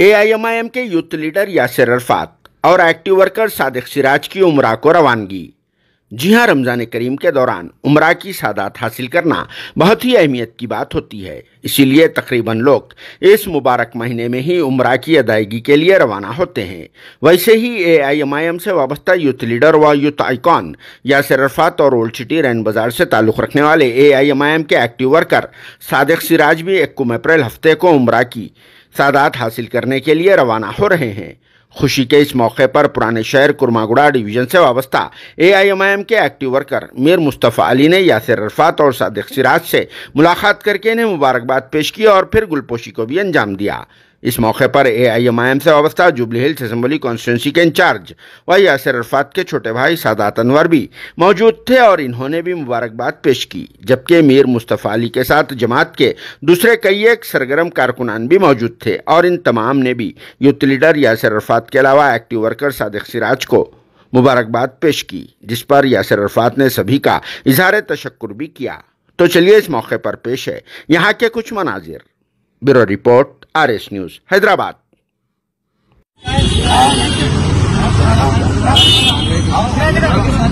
AIMIM के youth leader Yasir अरफात और active worker Sadiq Siraj की उम्र को रवानगी जी हाँ रमज़ान करीम के दौरान उम्र की सादात हासिल करना बहुत ही अहमियत की बात होती है इसीलिए तकरीबन लोग इस मुबारक महीने में ही उम्र की अदायगी के लिए रवाना होते हैं वैसे ही ए आई एम आई एम से वाबस्ता यूथ लीडर व यूथ आइकॉन या अरफात और ओल्ड सिटी रैन बाज़ार से ताल्लुक़ रखने वाले A I M I M के एक्टिव वर्कर सादिक सिराज भी इक्कीस अप्रैल हफ्ते को उम्र की सादात हासिल करने के लिए रवाना हो रहे हैं खुशी के इस मौके पर पुराने शहर कुरमागुड़ा डिवीजन से वाबस्ता एआईएमआईएम के एक्टिव वर्कर मीर मुस्तफ़ा अली ने यासिर रफात और सदक सिराज से मुलाकात करके इन्हें मुबारकबाद पेश की और फिर गुलपोशी को भी अंजाम दिया इस मौके पर ए आई एम आई एम से वाबस्ता जुबली हिल्स असम्बली कॉन्स्टिट्यूंसी के इंचार्ज वही यासर अरफात के छोटे भाई सादात अनवर भी मौजूद थे और इन्होंने भी मुबारकबाद पेश की जबकि मीर मुस्तफ़ा अली के साथ जमात के दूसरे कई एक सरगर्म कारकुनान भी मौजूद थे और इन तमाम ने भी यूथ लीडर यासर अरफात के अलावा एक्टिव वर्कर सादिक सिराज को मुबारकबाद पेश की जिस पर यासर अरफात ने सभी का इजहार तशक्र भी किया तो चलिए इस मौके पर पेश है यहाँ के कुछ मनाजिर bureau report R S news Hyderabad